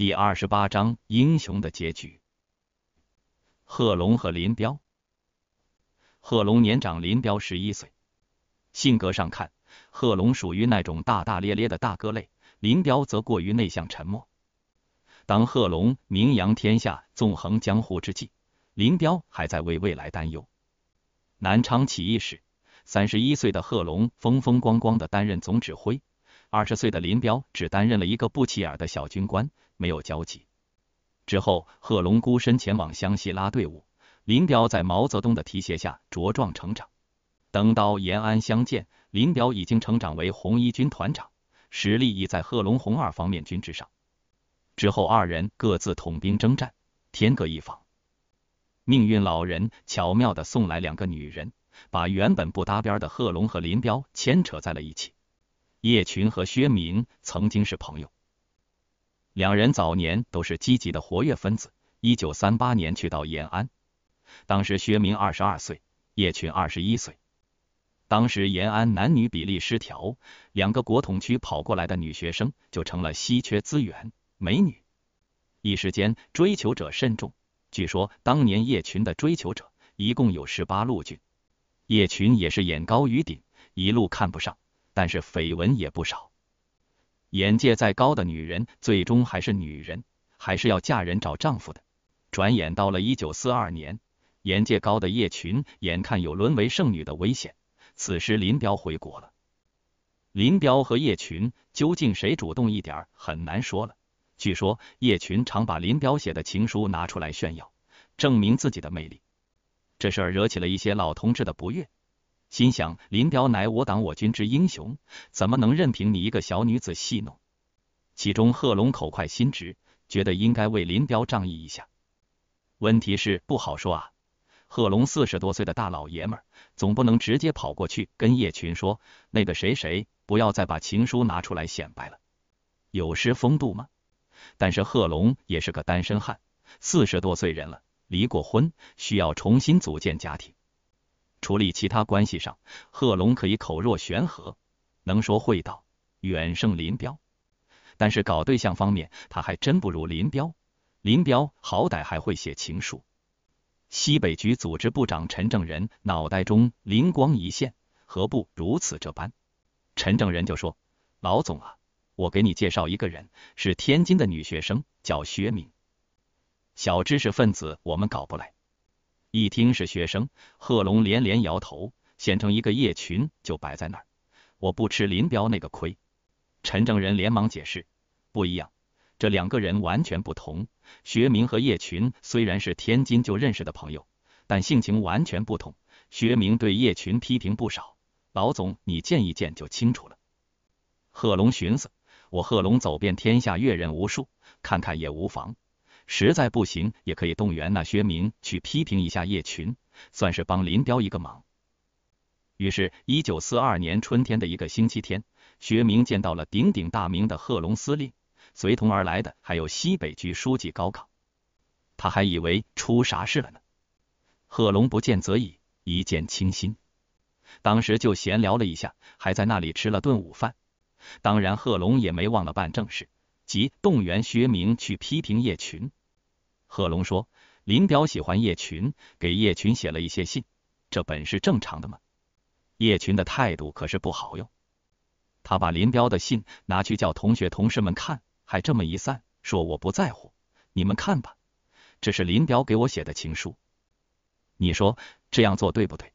第二十八章英雄的结局。贺龙和林彪。贺龙年长林彪十一岁，性格上看，贺龙属于那种大大咧咧的大哥类，林彪则过于内向沉默。当贺龙名扬天下、纵横江湖之际，林彪还在为未来担忧。南昌起义时，三十一岁的贺龙风风光光的担任总指挥。二十岁的林彪只担任了一个不起眼的小军官，没有交集。之后，贺龙孤身前往湘西拉队伍，林彪在毛泽东的提携下茁壮成长。等到延安相见，林彪已经成长为红一军团长，实力已在贺龙红二方面军之上。之后，二人各自统兵征战，天各一方。命运老人巧妙地送来两个女人，把原本不搭边的贺龙和林彪牵扯在了一起。叶群和薛明曾经是朋友，两人早年都是积极的活跃分子。一九三八年去到延安，当时薛明二十二岁，叶群二十一岁。当时延安男女比例失调，两个国统区跑过来的女学生就成了稀缺资源，美女。一时间追求者甚众，据说当年叶群的追求者一共有十八路军。叶群也是眼高于顶，一路看不上。但是绯闻也不少，眼界再高的女人，最终还是女人，还是要嫁人找丈夫的。转眼到了一九四二年，眼界高的叶群眼看有沦为剩女的危险，此时林彪回国了，林彪和叶群究竟谁主动一点，很难说了。据说叶群常把林彪写的情书拿出来炫耀，证明自己的魅力，这事惹起了一些老同志的不悦。心想林彪乃我党我军之英雄，怎么能任凭你一个小女子戏弄？其中贺龙口快心直，觉得应该为林彪仗义一下。问题是不好说啊。贺龙四十多岁的大老爷们，总不能直接跑过去跟叶群说：“那个谁谁不要再把情书拿出来显摆了，有失风度吗？”但是贺龙也是个单身汉，四十多岁人了，离过婚，需要重新组建家庭。处理其他关系上，贺龙可以口若悬河，能说会道，远胜林彪。但是搞对象方面，他还真不如林彪。林彪好歹还会写情书。西北局组织部长陈正人脑袋中灵光一现，何不如此这般？陈正人就说：“老总啊，我给你介绍一个人，是天津的女学生，叫薛敏，小知识分子，我们搞不来。”一听是学生，贺龙连连摇头。县城一个叶群就摆在那儿，我不吃林彪那个亏。陈正人连忙解释，不一样，这两个人完全不同。学明和叶群虽然是天津就认识的朋友，但性情完全不同。学明对叶群批评不少，老总你见一见就清楚了。贺龙寻思，我贺龙走遍天下，阅人无数，看看也无妨。实在不行，也可以动员那薛明去批评一下叶群，算是帮林彪一个忙。于是，一九四二年春天的一个星期天，薛明见到了鼎鼎大名的贺龙司令，随同而来的还有西北局书记高岗。他还以为出啥事了呢？贺龙不见则已，一见倾心。当时就闲聊了一下，还在那里吃了顿午饭。当然，贺龙也没忘了办正事，即动员薛明去批评叶群。贺龙说：“林彪喜欢叶群，给叶群写了一些信，这本是正常的嘛。叶群的态度可是不好哟，他把林彪的信拿去叫同学同事们看，还这么一散，说我不在乎，你们看吧，这是林彪给我写的情书。你说这样做对不对？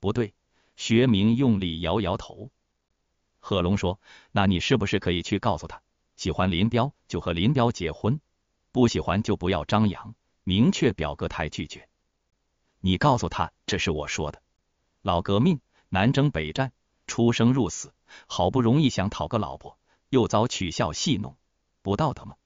不对。”学明用力摇摇头。贺龙说：“那你是不是可以去告诉他，喜欢林彪就和林彪结婚？”不喜欢就不要张扬，明确表个态拒绝。你告诉他这是我说的。老革命南征北战，出生入死，好不容易想讨个老婆，又遭取笑戏弄，不道德吗？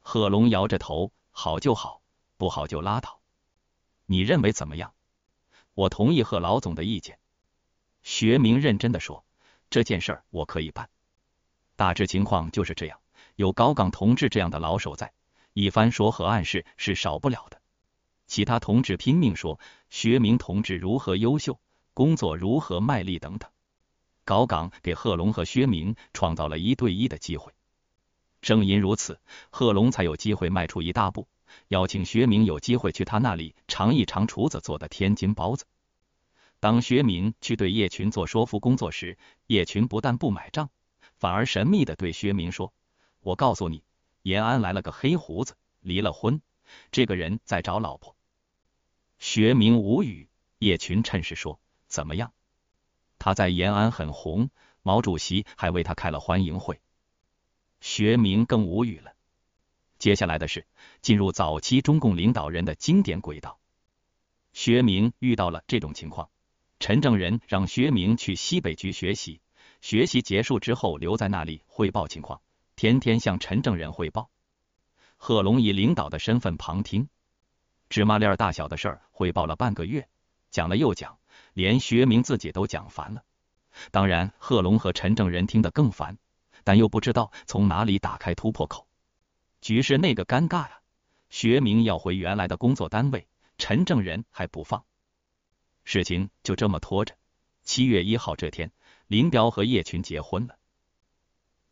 贺龙摇着头，好就好，不好就拉倒。你认为怎么样？我同意贺老总的意见。学明认真的说，这件事我可以办。大致情况就是这样，有高岗同志这样的老手在。一番说和暗示是少不了的。其他同志拼命说薛明同志如何优秀，工作如何卖力等等。高岗给贺龙和薛明创造了一对一的机会。正因如此，贺龙才有机会迈出一大步，邀请薛明有机会去他那里尝一尝厨子做的天津包子。当薛明去对叶群做说服工作时，叶群不但不买账，反而神秘的对薛明说：“我告诉你。”延安来了个黑胡子，离了婚，这个人在找老婆。学明无语，叶群趁势说：“怎么样？他在延安很红，毛主席还为他开了欢迎会。”学明更无语了。接下来的是进入早期中共领导人的经典轨道。学明遇到了这种情况，陈正仁让学明去西北局学习，学习结束之后留在那里汇报情况。天天向陈正人汇报，贺龙以领导的身份旁听，芝麻粒大小的事儿汇报了半个月，讲了又讲，连学明自己都讲烦了。当然，贺龙和陈正人听得更烦，但又不知道从哪里打开突破口，局势那个尴尬呀！学明要回原来的工作单位，陈正人还不放，事情就这么拖着。七月一号这天，林彪和叶群结婚了。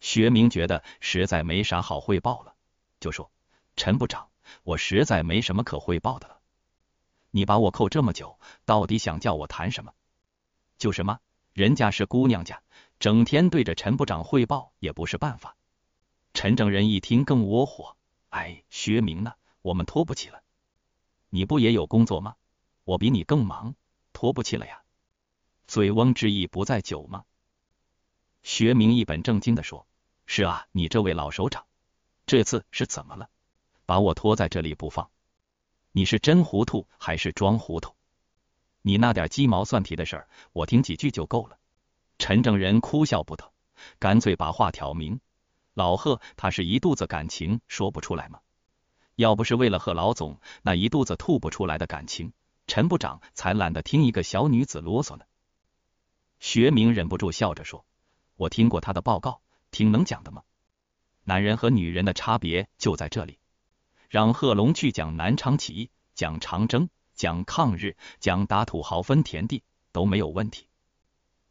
学明觉得实在没啥好汇报了，就说：“陈部长，我实在没什么可汇报的了。你把我扣这么久，到底想叫我谈什么？就什么？人家是姑娘家，整天对着陈部长汇报也不是办法。”陈正人一听更窝火：“哎，学明呢？我们拖不起了。你不也有工作吗？我比你更忙，拖不起了呀。醉翁之意不在酒吗？”学明一本正经的说。是啊，你这位老首长，这次是怎么了，把我拖在这里不放？你是真糊涂还是装糊涂？你那点鸡毛蒜皮的事儿，我听几句就够了。陈正仁哭笑不得，干脆把话挑明：老贺他是一肚子感情说不出来吗？要不是为了贺老总那一肚子吐不出来的感情，陈部长才懒得听一个小女子啰嗦呢。学明忍不住笑着说：“我听过他的报告。”挺能讲的嘛，男人和女人的差别就在这里。让贺龙去讲南昌起义、讲长征、讲抗日、讲打土豪分田地都没有问题，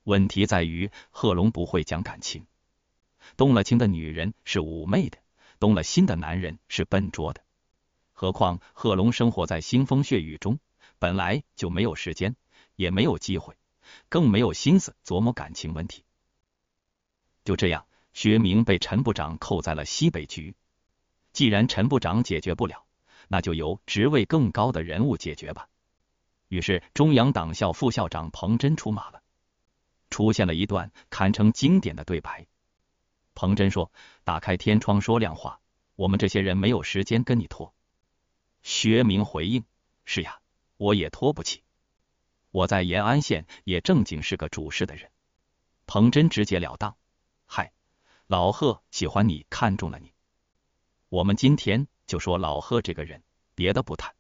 问题在于贺龙不会讲感情。动了情的女人是妩媚的，动了心的男人是笨拙的。何况贺龙生活在腥风血雨中，本来就没有时间，也没有机会，更没有心思琢磨感情问题。就这样。学明被陈部长扣在了西北局，既然陈部长解决不了，那就由职位更高的人物解决吧。于是中央党校副校长彭真出马了，出现了一段堪称经典的对白。彭真说：“打开天窗说亮话，我们这些人没有时间跟你拖。”学明回应：“是呀，我也拖不起。我在延安县也正经是个主事的人。”彭真直截了当。老贺喜欢你，看中了你。我们今天就说老贺这个人，别的不谈。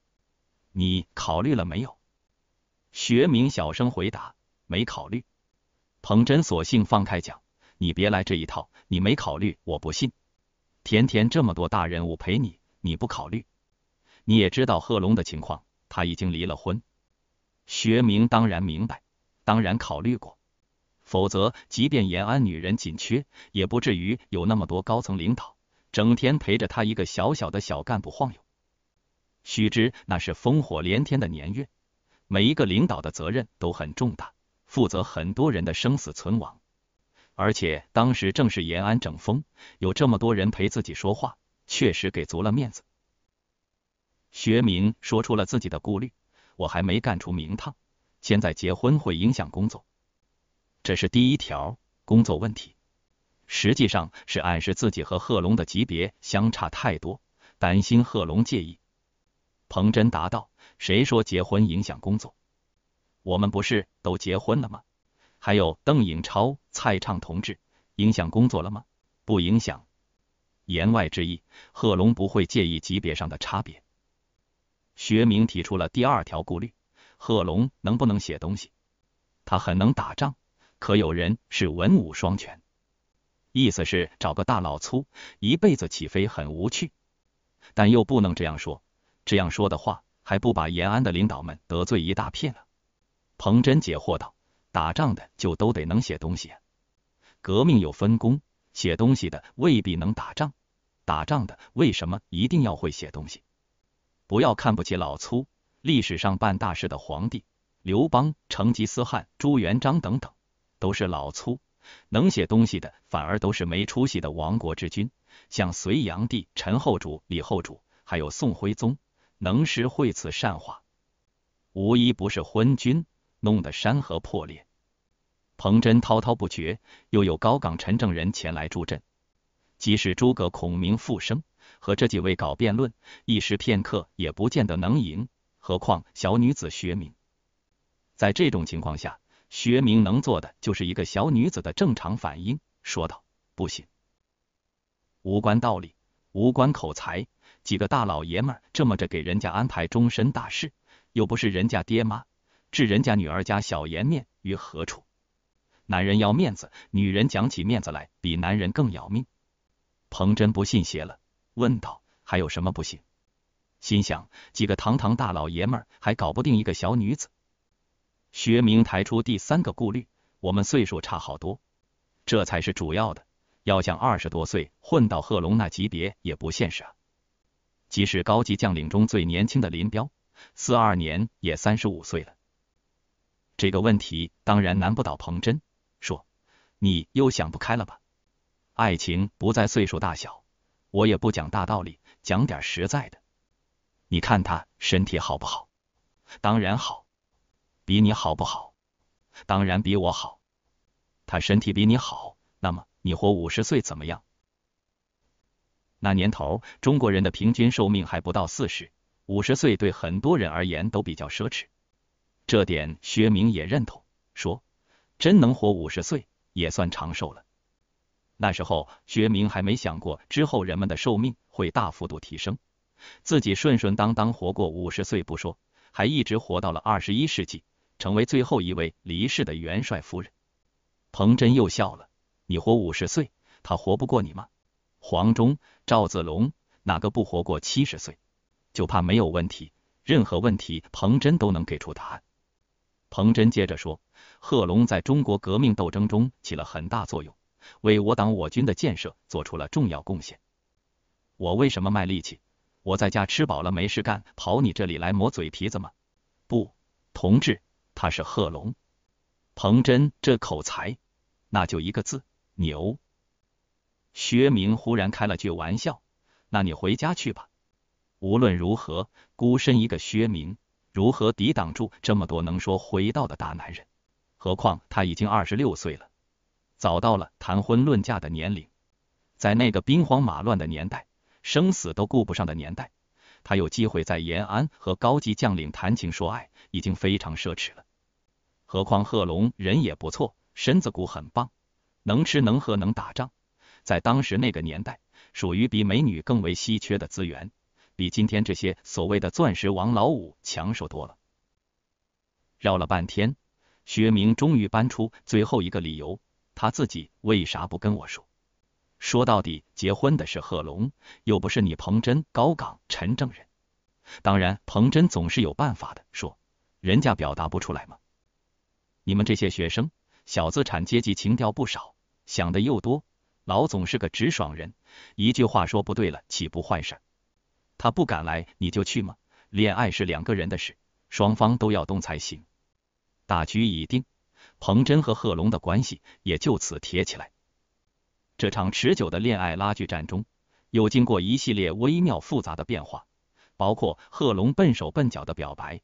你考虑了没有？学明小声回答，没考虑。彭真索性放开讲，你别来这一套，你没考虑，我不信。甜甜这么多大人物陪你，你不考虑？你也知道贺龙的情况，他已经离了婚。学明当然明白，当然考虑过。否则，即便延安女人紧缺，也不至于有那么多高层领导整天陪着他一个小小的小干部晃悠。须知那是烽火连天的年月，每一个领导的责任都很重大，负责很多人的生死存亡。而且当时正是延安整风，有这么多人陪自己说话，确实给足了面子。学明说出了自己的顾虑：我还没干出名堂，现在结婚会影响工作。这是第一条，工作问题，实际上是暗示自己和贺龙的级别相差太多，担心贺龙介意。彭真答道：“谁说结婚影响工作？我们不是都结婚了吗？还有邓颖超、蔡畅同志，影响工作了吗？不影响。”言外之意，贺龙不会介意级别上的差别。学明提出了第二条顾虑：贺龙能不能写东西？他很能打仗。可有人是文武双全？意思是找个大老粗，一辈子起飞很无趣。但又不能这样说，这样说的话还不把延安的领导们得罪一大片了。彭真解惑道：“打仗的就都得能写东西啊！革命有分工，写东西的未必能打仗，打仗的为什么一定要会写东西？不要看不起老粗，历史上办大事的皇帝刘邦、成吉思汗、朱元璋等等。”都是老粗，能写东西的反而都是没出息的亡国之君，像隋炀帝、陈后主、李后主，还有宋徽宗，能诗会词善画，无一不是昏君，弄得山河破裂。彭真滔滔不绝，又有高岗、陈正人前来助阵，即使诸葛孔明复生，和这几位搞辩论，一时片刻也不见得能赢，何况小女子学名。在这种情况下。学明能做的就是一个小女子的正常反应，说道：“不行，无关道理，无关口才，几个大老爷们这么着给人家安排终身大事，又不是人家爹妈，置人家女儿家小颜面于何处？男人要面子，女人讲起面子来比男人更要命。”彭真不信邪了，问道：“还有什么不行？”心想几个堂堂大老爷们还搞不定一个小女子。学明抬出第三个顾虑：我们岁数差好多，这才是主要的。要想二十多岁混到贺龙那级别也不现实啊！即使高级将领中最年轻的林彪，四二年也三十五岁了。这个问题当然难不倒彭真，说：“你又想不开了吧？爱情不在岁数大小，我也不讲大道理，讲点实在的。你看他身体好不好？当然好。”比你好不好？当然比我好。他身体比你好，那么你活五十岁怎么样？那年头，中国人的平均寿命还不到四十，五十岁对很多人而言都比较奢侈。这点薛明也认同，说真能活五十岁也算长寿了。那时候薛明还没想过之后人们的寿命会大幅度提升，自己顺顺当当活过五十岁不说，还一直活到了二十一世纪。成为最后一位离世的元帅夫人，彭真又笑了。你活五十岁，他活不过你吗？黄忠、赵子龙哪个不活过七十岁？就怕没有问题，任何问题彭真都能给出答案。彭真接着说：“贺龙在中国革命斗争中起了很大作用，为我党我军的建设做出了重要贡献。我为什么卖力气？我在家吃饱了没事干，跑你这里来磨嘴皮子吗？不，同志。”他是贺龙，彭真这口才，那就一个字，牛。薛明忽然开了句玩笑：“那你回家去吧。”无论如何，孤身一个薛明，如何抵挡住这么多能说会道的大男人？何况他已经二十六岁了，早到了谈婚论嫁的年龄。在那个兵荒马乱的年代，生死都顾不上的年代，他有机会在延安和高级将领谈情说爱，已经非常奢侈了。何况贺龙人也不错，身子骨很棒，能吃能喝能打仗，在当时那个年代，属于比美女更为稀缺的资源，比今天这些所谓的钻石王老五强手多了。绕了半天，薛明终于搬出最后一个理由，他自己为啥不跟我说？说到底，结婚的是贺龙，又不是你彭真、高岗、陈正人。当然，彭真总是有办法的，说人家表达不出来吗？你们这些学生，小资产阶级情调不少，想的又多。老总是个直爽人，一句话说不对了，岂不坏事？他不敢来，你就去吗？恋爱是两个人的事，双方都要动才行。大局已定，彭真和贺龙的关系也就此铁起来。这场持久的恋爱拉锯战中，又经过一系列微妙复杂的变化，包括贺龙笨手笨脚的表白、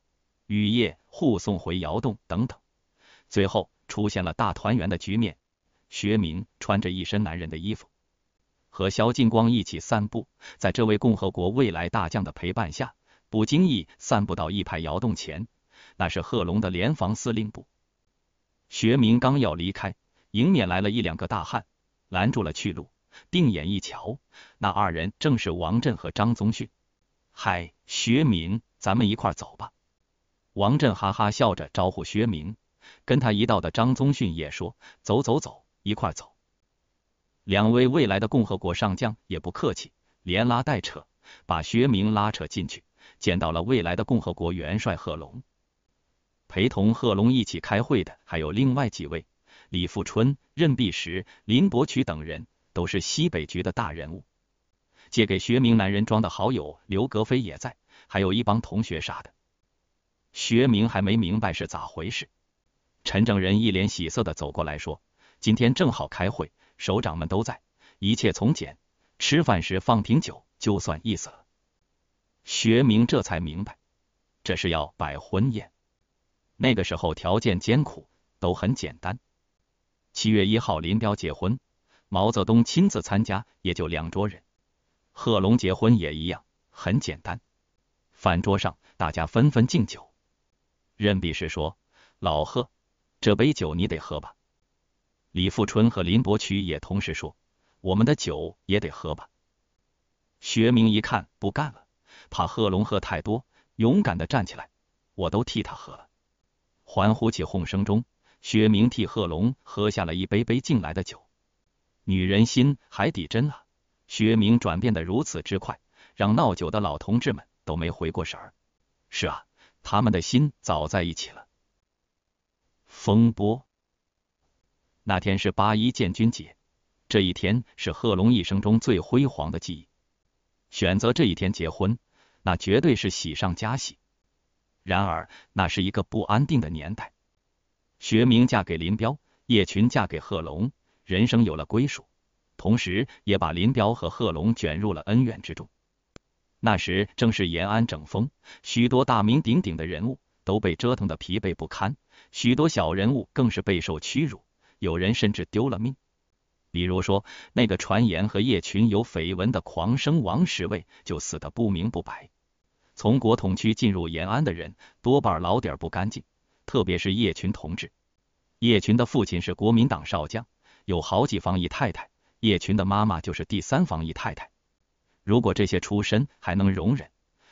雨夜护送回窑洞等等。最后出现了大团圆的局面。学明穿着一身男人的衣服，和肖劲光一起散步，在这位共和国未来大将的陪伴下，不经意散步到一排窑洞前，那是贺龙的联防司令部。学明刚要离开，迎面来了一两个大汉，拦住了去路。定眼一瞧，那二人正是王震和张宗逊。嗨，学明，咱们一块走吧。王震哈哈笑着招呼薛明。跟他一道的张宗逊也说：“走走走，一块走。”两位未来的共和国上将也不客气，连拉带扯，把薛明拉扯进去，见到了未来的共和国元帅贺龙。陪同贺龙一起开会的还有另外几位：李富春、任弼时、林伯渠等人，都是西北局的大人物。借给薛明男人装的好友刘格非也在，还有一帮同学啥的。学明还没明白是咋回事。陈正人一脸喜色地走过来说：“今天正好开会，首长们都在，一切从简。吃饭时放瓶酒，就算意思了。”学明这才明白，这是要摆婚宴。那个时候条件艰苦，都很简单。七月一号，林彪结婚，毛泽东亲自参加，也就两桌人。贺龙结婚也一样，很简单。饭桌上，大家纷纷敬酒。任弼时说：“老贺。”这杯酒你得喝吧，李富春和林伯渠也同时说：“我们的酒也得喝吧。”学明一看不干了，怕贺龙喝太多，勇敢的站起来：“我都替他喝了。”欢呼起哄声中，学明替贺龙喝下了一杯杯进来的酒。女人心海底针啊！学明转变的如此之快，让闹酒的老同志们都没回过神儿。是啊，他们的心早在一起了。风波。那天是八一建军节，这一天是贺龙一生中最辉煌的记忆。选择这一天结婚，那绝对是喜上加喜。然而，那是一个不安定的年代。学明嫁给林彪，叶群嫁给贺龙，人生有了归属，同时也把林彪和贺龙卷入了恩怨之中。那时正是延安整风，许多大名鼎鼎的人物都被折腾的疲惫不堪。许多小人物更是备受屈辱，有人甚至丢了命。比如说，那个传言和叶群有绯闻的狂生王石位，就死得不明不白。从国统区进入延安的人，多半老底不干净，特别是叶群同志。叶群的父亲是国民党少将，有好几房姨太太；叶群的妈妈就是第三房姨太太。如果这些出身还能容忍，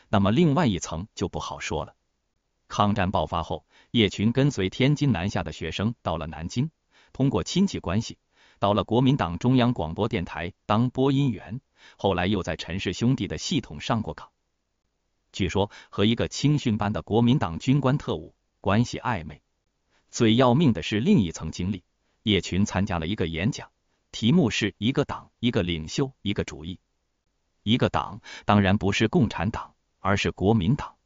那么另外一层就不好说了。抗战爆发后，叶群跟随天津南下的学生到了南京，通过亲戚关系到了国民党中央广播电台当播音员，后来又在陈氏兄弟的系统上过岗。据说和一个青训班的国民党军官特务关系暧昧。最要命的是另一层经历，叶群参加了一个演讲，题目是一个党、一个领袖、一个主义。一个党当然不是共产党，而是国民党。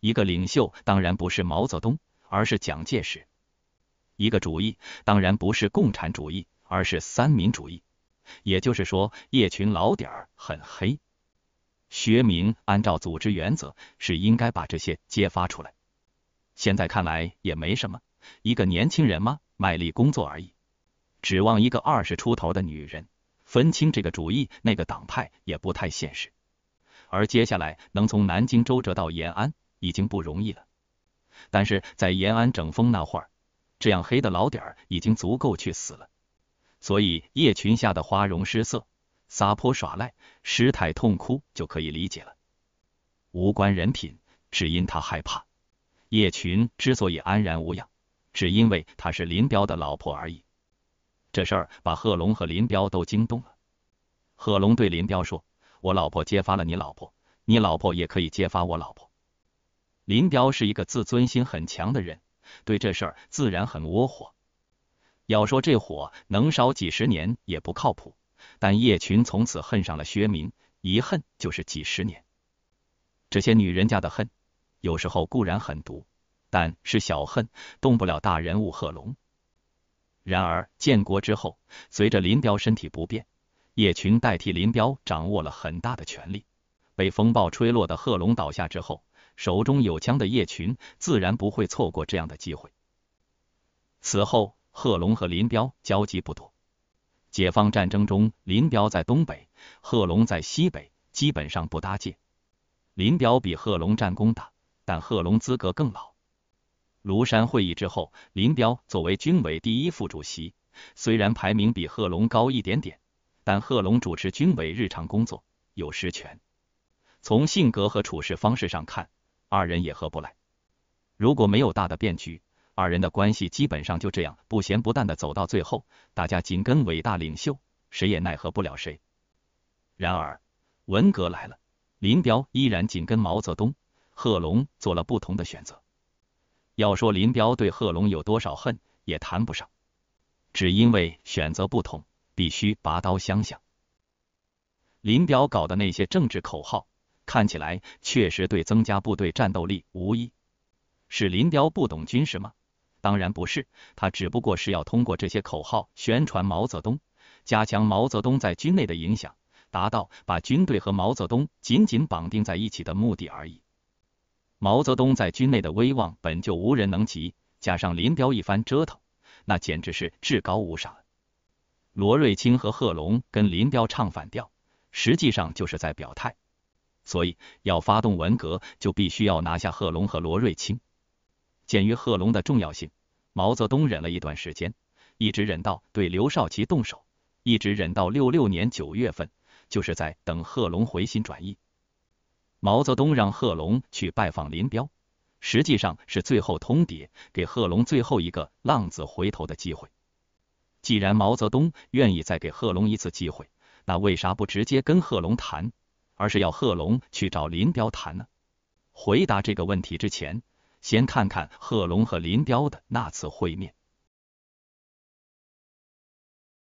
一个领袖当然不是毛泽东，而是蒋介石；一个主义当然不是共产主义，而是三民主义。也就是说，叶群老点儿很黑。学明按照组织原则是应该把这些揭发出来，现在看来也没什么。一个年轻人嘛，卖力工作而已。指望一个二十出头的女人分清这个主义那个党派也不太现实。而接下来能从南京周折到延安？已经不容易了，但是在延安整风那会儿，这样黑的老点儿已经足够去死了，所以叶群吓得花容失色、撒泼耍赖、失态痛哭就可以理解了，无关人品，只因他害怕。叶群之所以安然无恙，只因为她是林彪的老婆而已。这事儿把贺龙和林彪都惊动了，贺龙对林彪说：“我老婆揭发了你老婆，你老婆也可以揭发我老婆。”林彪是一个自尊心很强的人，对这事儿自然很窝火。要说这火能烧几十年也不靠谱，但叶群从此恨上了薛民，一恨就是几十年。这些女人家的恨，有时候固然狠毒，但是小恨动不了大人物贺龙。然而建国之后，随着林彪身体不便，叶群代替林彪掌握了很大的权力。被风暴吹落的贺龙倒下之后。手中有枪的叶群自然不会错过这样的机会。此后，贺龙和林彪交集不多。解放战争中，林彪在东北，贺龙在西北，基本上不搭界。林彪比贺龙战功大，但贺龙资格更老。庐山会议之后，林彪作为军委第一副主席，虽然排名比贺龙高一点点，但贺龙主持军委日常工作，有实权。从性格和处事方式上看，二人也合不来。如果没有大的变局，二人的关系基本上就这样不咸不淡的走到最后。大家紧跟伟大领袖，谁也奈何不了谁。然而文革来了，林彪依然紧跟毛泽东，贺龙做了不同的选择。要说林彪对贺龙有多少恨，也谈不上，只因为选择不同，必须拔刀相向。林彪搞的那些政治口号。看起来确实对增加部队战斗力无益。是林彪不懂军事吗？当然不是，他只不过是要通过这些口号宣传毛泽东，加强毛泽东在军内的影响，达到把军队和毛泽东紧紧绑定在一起的目的而已。毛泽东在军内的威望本就无人能及，加上林彪一番折腾，那简直是至高无上。罗瑞卿和贺龙跟林彪唱反调，实际上就是在表态。所以要发动文革，就必须要拿下贺龙和罗瑞卿。鉴于贺龙的重要性，毛泽东忍了一段时间，一直忍到对刘少奇动手，一直忍到六六年九月份，就是在等贺龙回心转意。毛泽东让贺龙去拜访林彪，实际上是最后通牒，给贺龙最后一个浪子回头的机会。既然毛泽东愿意再给贺龙一次机会，那为啥不直接跟贺龙谈？而是要贺龙去找林彪谈呢？回答这个问题之前，先看看贺龙和林彪的那次会面。